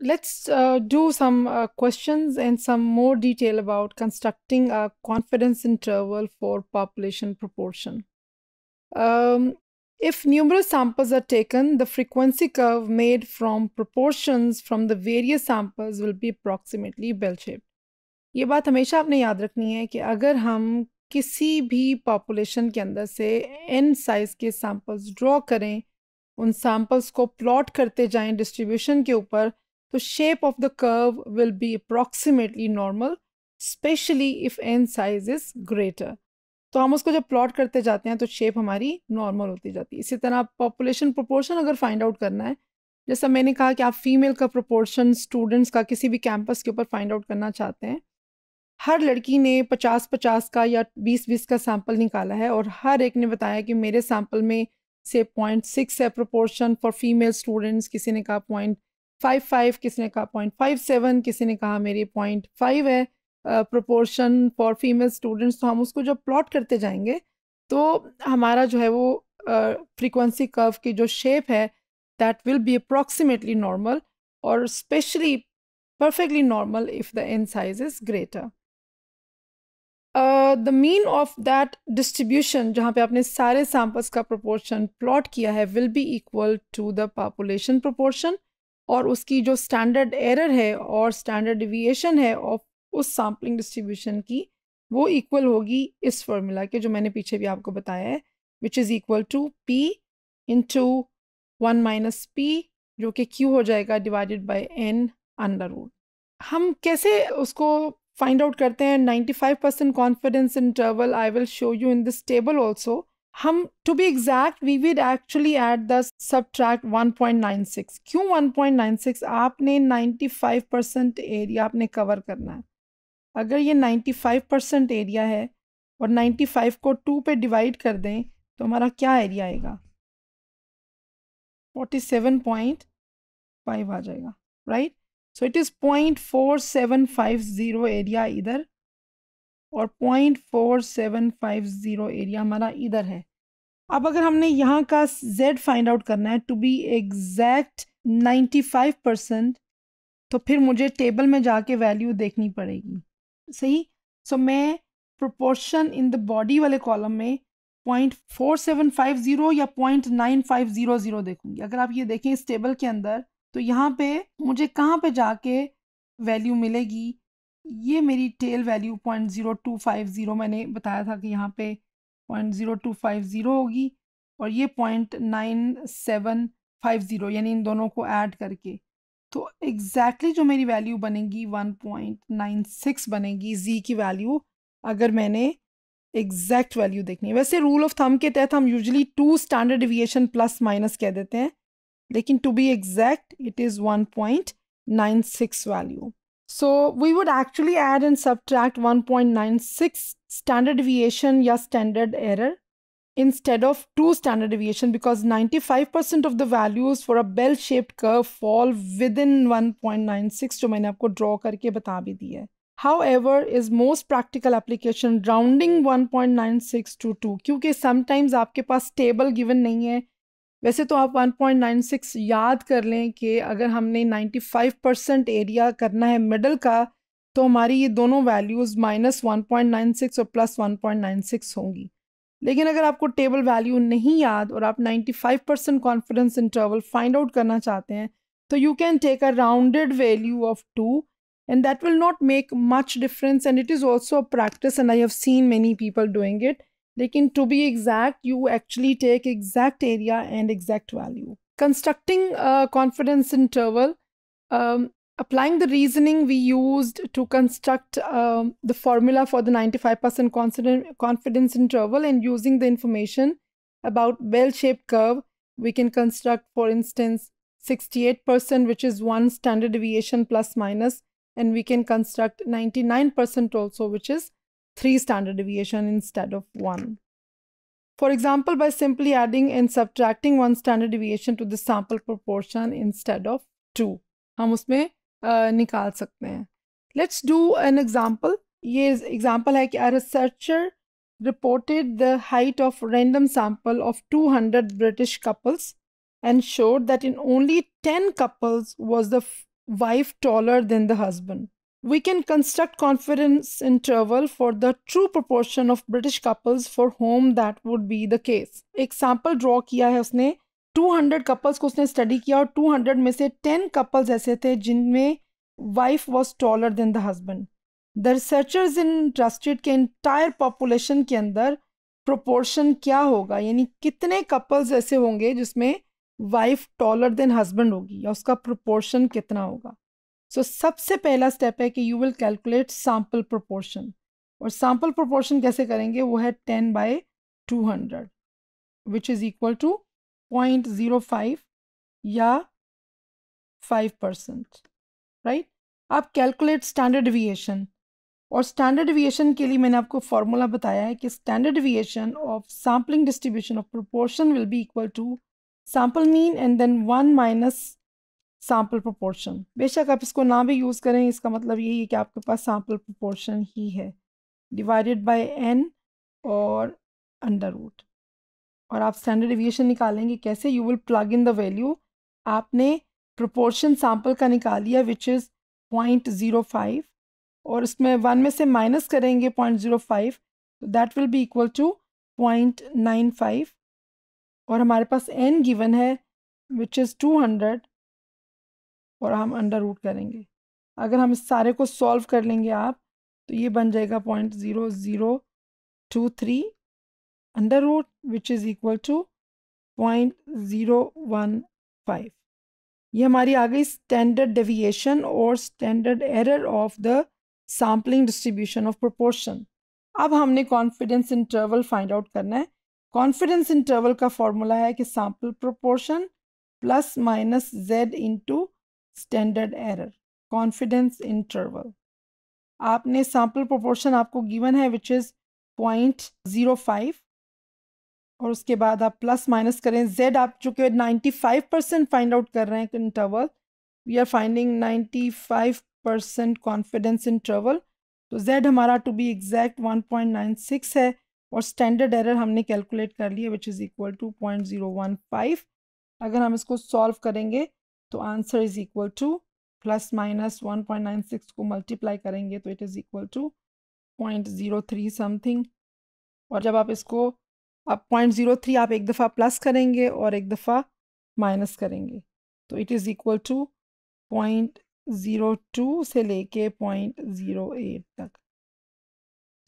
Let's uh, do some uh, questions and some more detail about constructing a confidence interval for population proportion. Um, if numerous samples are taken, the frequency curve made from proportions from the various samples will be approximately bell shaped. ये बात हमेशा आपने याद रखनी है कि अगर हम किसी भी population के अंदर से n size के samples draw करें उन samples को plot करते जाएं distribution के ऊपर तो shape of the curve will be approximately normal especially if n size is greater तो हम उसको जब प्लॉट करते जाते हैं तो शेप हमारी नॉर्मल होती जाती है इसी तरह पॉपुलेशन प्रोपोर्शन अगर फाइंड आउट करना है जैसा मैंने कहा कि आप फीमेल का प्रोपोर्शन स्टूडेंट्स का किसी भी कैंपस के ऊपर फाइंड आउट करना चाहते हैं हर लड़की ने 50-50 का या 20-20 का सैंपल निकाला है और हर एक ने बताया कि मेरे सैंपल में से पॉइंट सिक्स है प्रोपोर्शन फॉर फीमेल स्टूडेंट्स किसी ने कहा पॉइंट फाइव फाइव किसी ने कहा पॉइंट फाइव सेवन किसी ने कहा मेरी पॉइंट फाइव है प्रोपोर्शन फॉर फीमेल स्टूडेंट्स तो हम उसको जब प्लॉट करते जाएंगे तो हमारा जो है वो फ्रीक्वेंसी uh, कर्व की जो शेप है that will be approximately normal और especially perfectly normal if the n size is greater the mean of that distribution जहाँ पे आपने सारे samples का प्रोपोर्शन प्लॉट किया है will be equal to the population proportion और उसकी जो स्टैंडर्ड एरर है और स्टैंडर्ड डिविएशन है ऑफ उस सैम्पलिंग डिस्ट्रीब्यूशन की वो इक्वल होगी इस फॉर्मूला के जो मैंने पीछे भी आपको बताया है which is equal to p into one minus p जो कि क्यू हो जाएगा divided by n under root हम कैसे उसको फाइंड आउट करते हैं ninety five percent confidence interval I will show you in this table also हम to be exact we with actually at the nine six क्यों one point nine six आपने ninety five percent area आपने cover करना है अगर ये ninety five percent area है और नाइन्टी फाइव को टू पे डिवाइड कर दें तो हमारा क्या एरिया आएगा फोर्टी सेवन पॉइंट फाइव आ जाएगा right so it is point four seven five zero area इधर और point four seven five zero area हमारा इधर है अब अगर हमने यहाँ का z फाइंड आउट करना है to be exact ninety five percent तो फिर मुझे टेबल में जाके वैल्यू देखनी पड़ेगी सही सो so, मैं प्रोपोर्शन इन द बॉडी वाले कॉलम में point four seven five zero या point nine five zero zero देखूंगी अगर आप ये देखें इस टेबल के अंदर तो यहाँ पे मुझे कहाँ पे जाके वैल्यू मिलेगी ये मेरी tail value point zero two five zero मैंने बताया था कि यहाँ पे point zero two five zero होगी और ये point nine seven five zero यानी इन दोनों को ऐड करके तो एग्जैक्टली exactly जो मेरी वैल्यू बनेगी वन पॉइंट नाइन सिक्स बनेगी जी की वैल्यू अगर मैंने एग्जैक्ट वैल्यू देखनी है वैसे रूल ऑफ थम के तहत हम usually two standard deviation plus minus कह देते हैं लेकिन to be exact it is one point nine six value So we would actually add and subtract 1.96 standard deviation yeah standard error instead of 2 standard deviation because 95% of the values for a bell shaped curve fall within 1.96 जो मैंने आपको draw करके बता भी दिया है However, is most practical application rounding 1.96 to 2 because sometimes आपके a stable given नहीं है वैसे तो आप 1.96 याद कर लें कि अगर हमने 95 परसेंट एरिया करना है मिडल का तो हमारी ये दोनों values minus one point nine six और plus one point nine six होंगी लेकिन अगर आपको टेबल वैल्यू नहीं याद और आप ninety five percent confidence interval find out करना चाहते हैं तो you can take a rounded value of two and that will not make much difference and it is also practice and I have seen many people doing it Lekin to be exact, you actually take exact area and exact value. Constructing a confidence interval, um, applying the reasoning we used to construct um, the formula for the 95% confidence interval and using the information about bell-shaped curve, we can construct, for instance, 68%, which is one standard deviation plus minus, and we can construct 99% also, which is 3 standard deviation instead of 1. For example, by simply adding and subtracting 1 standard deviation to the sample proportion instead of 2. हम उसमें निकाल सकते हैं us do an example. ये example है कि a researcher reported the height of random sample of 200 British couples and showed that in only 10 couples was the wife taller than the husband. We can construct confidence interval for the true proportion of British couples for whom that would be the case. एक sample draw किया है उसने 200 couples को उसने study किया और 200 में से 10 कपल्स ऐसे थे जिनमें wife was taller than the husband the researchers interested के इंटायर पॉपुलेशन के अंदर प्रोपोर्शन क्या होगा यानी कितने कपल्स ऐसे होंगे जिसमें वाइफ टॉलर देन हस्बैंड होगी या उसका प्रोपोर्शन कितना होगा सो so, सबसे पहला स्टेप है कि you will calculate sample proportion और सैम्पल प्रोपोर्शन कैसे करेंगे वो है ten by two hundred which is equal to point zero five या फाइव परसेंट राइट आप कैलकुलेट स्टैंडर्ड डिविएशन और स्टैंडर्ड डिविएशन के लिए मैंने आपको फॉर्मूला बताया है कि standard deviation of sampling distribution of proportion will be equal to sample mean and then one minus sample proportion बेशक आप इसको ना भी यूज़ करें इसका मतलब यही है कि आपके पास सैम्पल प्रोपोर्शन ही है डिवाइडेड बाय एन और अंडर रूट और आप स्टैंडर्ड एविएशन निकालेंगे कैसे you will plug in the value आपने प्रोपोर्शन सैम्पल का निकाल लिया which is point zero five और उसमें वन में से माइनस करेंगे पॉइंट ज़ीरो फाइव तो that will be equal to point nine five और हमारे पास एन गिवन है विच इज़ टू हंड्रेड और हम अंडर रूट करेंगे अगर हम इस सारे को सॉल्व कर लेंगे आप तो ये बन जाएगा point zero zero two three under root which is equal to point zero one five ये हमारी आ गई स्टैंडर्ड डेविएशन और standard error of the sampling distribution of proportion अब हमने कॉन्फिडेंस इंटरवल फाइंड आउट करना है कॉन्फिडेंस इंटरवल का फॉर्मूला है कि sample proportion plus minus z into standard error confidence interval आपने सैम्पल प्रोपोर्शन आपको गिवन है which is point zero five और उसके बाद आप प्लस माइनस करें जेड आप जो कि ninety five percent find out कर रहे हैं interval we are finding ninety five percent confidence interval तो जेड हमारा to be exact one point nine six है और स्टैंडर्ड एरर हमने कैलकुलेट कर लिया which is equal to point zero one five अगर हम इसको सॉल्व करेंगे तो answer is equal to plus minus one point nine six को मल्टीप्लाई करेंगे तो it is equal to point zero three something और जब आप इसको अब पॉइंट ज़ीरो थ्री आप एक दफ़ा प्लस करेंगे और एक दफ़ा माइनस करेंगे तो it is equal to point zero two से लेके पॉइंट ज़ीरो एट तक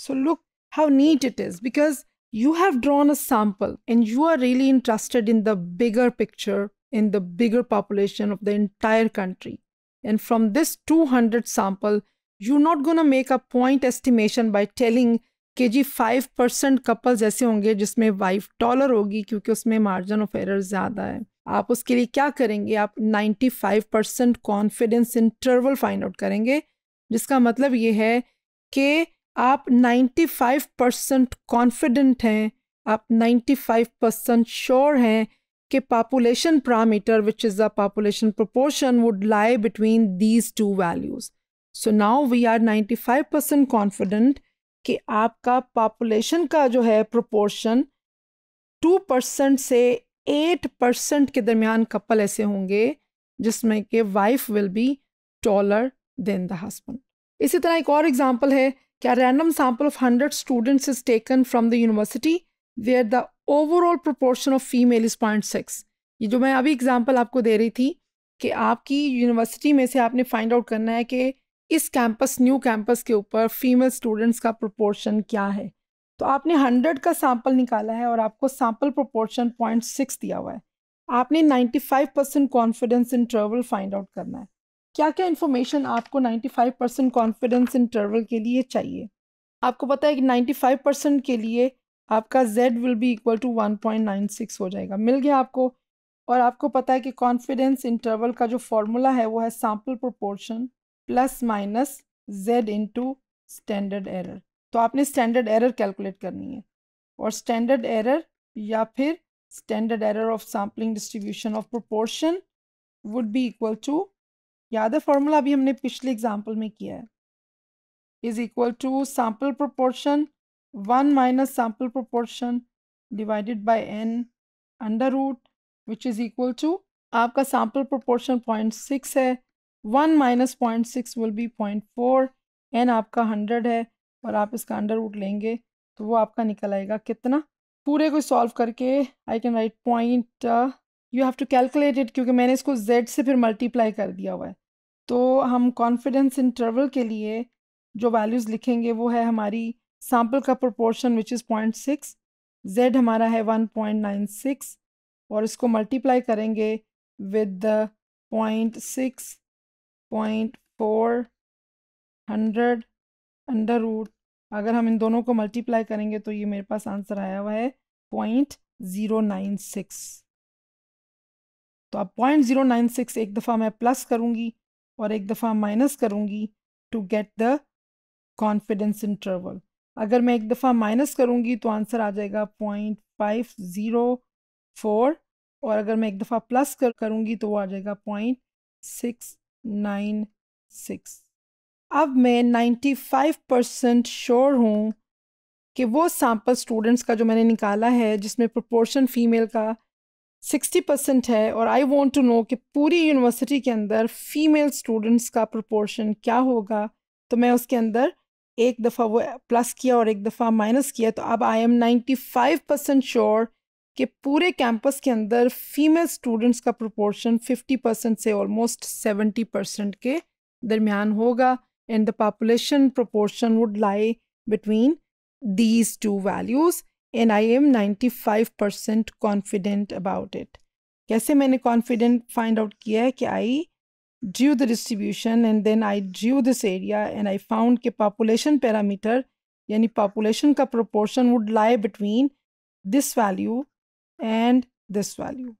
so look how neat it is because you have drawn a sample and you are really interested in the bigger picture in the bigger population of the entire country. And from this 200 sample, you're not going to make a point estimation by telling कि जी five percent couples ऐसे होंगे जिसमें wife dollar होगी क्योंकि उसमें margin of error ज़्यादा है आप उसके लिए क्या करेंगे आप 95 percent confidence interval find out करेंगे जिसका मतलब ये है कि आप 95 परसेंट कॉन्फिडेंट हैं आप 95 परसेंट श्योर हैं कि population parameter which is the population proportion would lie between these two values so now we are ninety five percent confident कि आपका पापुलेशन का जो है प्रोपोर्शन टू परसेंट से एट परसेंट के दरमियान कपल ऐसे होंगे जिसमें कि wife will be taller than the husband इसी तरह एक और एग्जाम्पल है क्या random sample of hundred students is taken from the university where the overall proportion of female is point six ये जो मैं अभी एग्जांपल आपको दे रही थी कि आपकी यूनिवर्सिटी में से आपने फाइंड आउट करना है कि इस कैंपस न्यू कैंपस के ऊपर फीमेल स्टूडेंट्स का प्रोपोर्शन क्या है तो आपने हंड्रेड का सैम्पल निकाला है और आपको सैम्पल प्रोपोर्शन पॉइंट सिक्स दिया हुआ है आपने ninety five percent confidence interval find out करना है क्या क्या इन्फॉर्मेशन आपको ninety five percent confidence interval के लिए चाहिए आपको पता है कि नाइन्टी फाइव परसेंट के लिए आपका z will be equal to 1.96 हो जाएगा मिल गया आपको और आपको पता है कि कॉन्फिडेंस इंटरवल का जो फॉर्मूला है वो है sample proportion plus minus z into standard error तो आपने स्टैंडर्ड एरर कैलकुलेट करनी है और स्टैंडर्ड एरर या फिर standard error of sampling distribution of proportion would be equal to याद है फॉर्मूला अभी हमने पिछले एग्जाम्पल में किया है is equal to sample proportion 1 minus sample proportion divided by n under root which is equal to आपका sample proportion 0.6 है 1 minus 0.6 will be 0.4 n आपका 100 है और आप इसका अंडर रूट लेंगे तो वो आपका निकल आएगा कितना पूरे को सॉल्व करके I can write point you have to calculate it क्योंकि मैंने इसको z से फिर मल्टीप्लाई कर दिया हुआ है तो हम कॉन्फिडेंस इंटरवल के लिए जो वैल्यूज़ लिखेंगे वो है हमारी सैम्पल का proportion which is point six z हमारा है वन पॉइंट नाइन सिक्स और इसको मल्टीप्लाई करेंगे with the point six point four hundred under root अगर हम इन दोनों को मल्टीप्लाई करेंगे तो ये मेरे पास आंसर आया हुआ है पॉइंट ज़ीरो नाइन सिक्स तो अब पॉइंट ज़ीरो नाइन सिक्स एक दफ़ा मैं प्लस करूँगी और एक दफ़ा माइनस करूँगी to get the confidence interval अगर मैं एक दफ़ा माइनस करूँगी तो आंसर आ जाएगा पॉइंट फाइव ज़ीरो फोर और अगर मैं एक दफ़ा प्लस कर करूँगी तो वो आ जाएगा पॉइंट सिक्स नाइन सिक्स अब मैं नाइन्टी फाइव परसेंट श्योर हूँ कि वो सैम्पल स्टूडेंट्स का जो मैंने निकाला है जिसमें प्रोपोर्शन फ़ीमेल का सिक्सटी परसेंट है और आई वॉन्ट टू नो कि पूरी यूनिवर्सिटी के अंदर फ़ीमेल स्टूडेंट्स का प्रोपोर्शन क्या होगा तो मैं उसके अंदर एक दफ़ा वो प्लस किया और एक दफ़ा माइनस किया तो अब I am ninety five percent sure कि पूरे कैंपस के अंदर फीमेल स्टूडेंट्स का प्रोपोर्शन फिफ्टी परसेंट से ऑलमोस्ट सेवेंटी परसेंट के दरमियान होगा and the population proportion would lie between these two values and I am ninety five percent confident about it कैसे मैंने कॉन्फिडेंट फाइंड आउट किया है कि आई drew the distribution and then I drew this area and I found कि population parameter yani population ka proportion would lie between this value and this value.